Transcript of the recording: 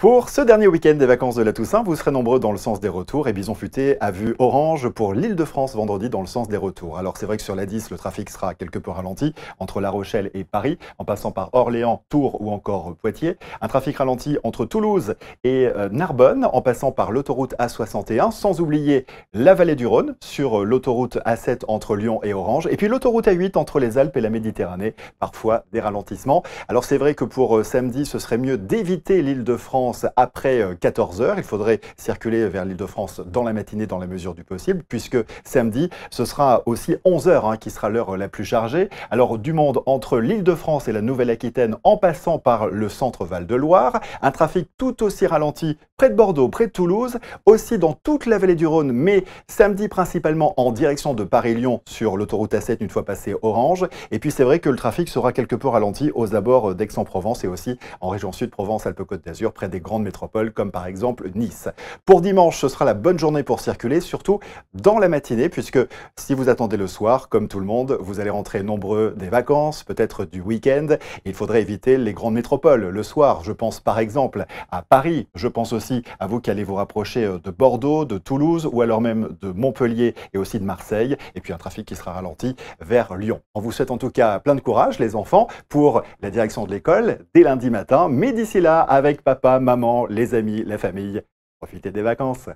Pour ce dernier week-end des vacances de la Toussaint, vous serez nombreux dans le sens des retours et Bison Futé a vu orange pour l'île de France vendredi dans le sens des retours. Alors c'est vrai que sur la 10, le trafic sera quelque peu ralenti entre La Rochelle et Paris, en passant par Orléans, Tours ou encore Poitiers. Un trafic ralenti entre Toulouse et euh, Narbonne, en passant par l'autoroute A61, sans oublier la vallée du Rhône sur euh, l'autoroute A7 entre Lyon et Orange, et puis l'autoroute A8 entre les Alpes et la Méditerranée, parfois des ralentissements. Alors c'est vrai que pour euh, samedi, ce serait mieux d'éviter l'île de France après 14 euh, h Il faudrait circuler vers l'Île-de-France dans la matinée dans la mesure du possible, puisque samedi, ce sera aussi 11 heures hein, qui sera l'heure la plus chargée. Alors du monde entre l'Île-de-France et la Nouvelle-Aquitaine en passant par le centre Val-de-Loire, un trafic tout aussi ralenti près de Bordeaux, près de Toulouse, aussi dans toute la vallée du Rhône, mais samedi principalement en direction de Paris-Lyon sur l'autoroute A7 une fois passé Orange. Et puis c'est vrai que le trafic sera quelque peu ralenti aux abords d'Aix-en-Provence et aussi en région Sud Provence-Alpes-Côte d'Azur près des grandes métropoles comme par exemple Nice. Pour dimanche, ce sera la bonne journée pour circuler, surtout dans la matinée, puisque si vous attendez le soir, comme tout le monde, vous allez rentrer nombreux des vacances, peut-être du week-end. Il faudrait éviter les grandes métropoles le soir. Je pense par exemple à Paris, je pense aussi à vous qui allez vous rapprocher euh, de Bordeaux, de Toulouse ou alors même de Montpellier et aussi de Marseille. Et puis un trafic qui sera ralenti vers Lyon. On vous souhaite en tout cas plein de courage les enfants pour la direction de l'école dès lundi matin. Mais d'ici là, avec papa, maman, maman, les amis, la famille. Profitez des vacances.